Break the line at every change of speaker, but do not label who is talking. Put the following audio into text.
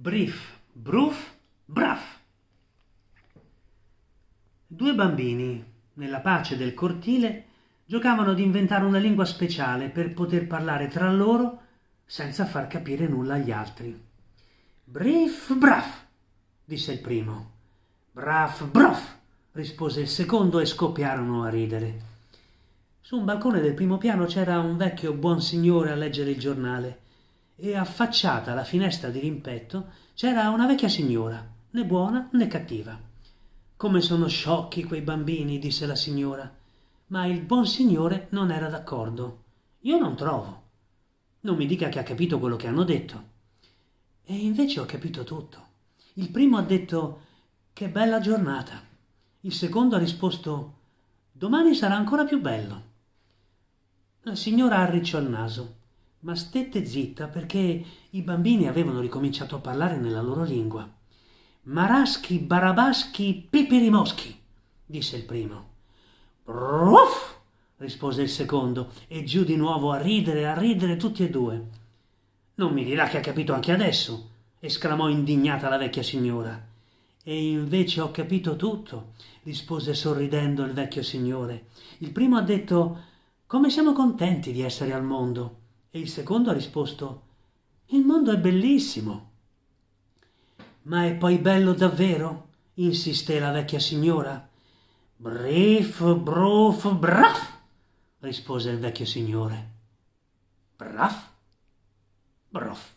brief, bruf, braf. Due bambini, nella pace del cortile, giocavano ad inventare una lingua speciale per poter parlare tra loro senza far capire nulla agli altri. Brief, braf, disse il primo. Braf, brof, rispose il secondo e scoppiarono a ridere. Su un balcone del primo piano c'era un vecchio buon signore a leggere il giornale e affacciata alla finestra di rimpetto c'era una vecchia signora, né buona né cattiva. Come sono sciocchi quei bambini, disse la signora, ma il buon signore non era d'accordo. Io non trovo. Non mi dica che ha capito quello che hanno detto. E invece ho capito tutto. Il primo ha detto che bella giornata. Il secondo ha risposto domani sarà ancora più bello. La signora arricciò il naso ma stette zitta perché i bambini avevano ricominciato a parlare nella loro lingua. Maraschi, barabaschi, peperimoschi, disse il primo. Ruff! rispose il secondo, e giù di nuovo a ridere, a ridere tutti e due. Non mi dirà che ha capito anche adesso, esclamò indignata la vecchia signora. E invece ho capito tutto, rispose sorridendo il vecchio signore. Il primo ha detto Come siamo contenti di essere al mondo. E il secondo ha risposto, il mondo è bellissimo. Ma è poi bello davvero? insisté la vecchia signora. Brif, bruf, braf, rispose il vecchio signore. Braf, brof.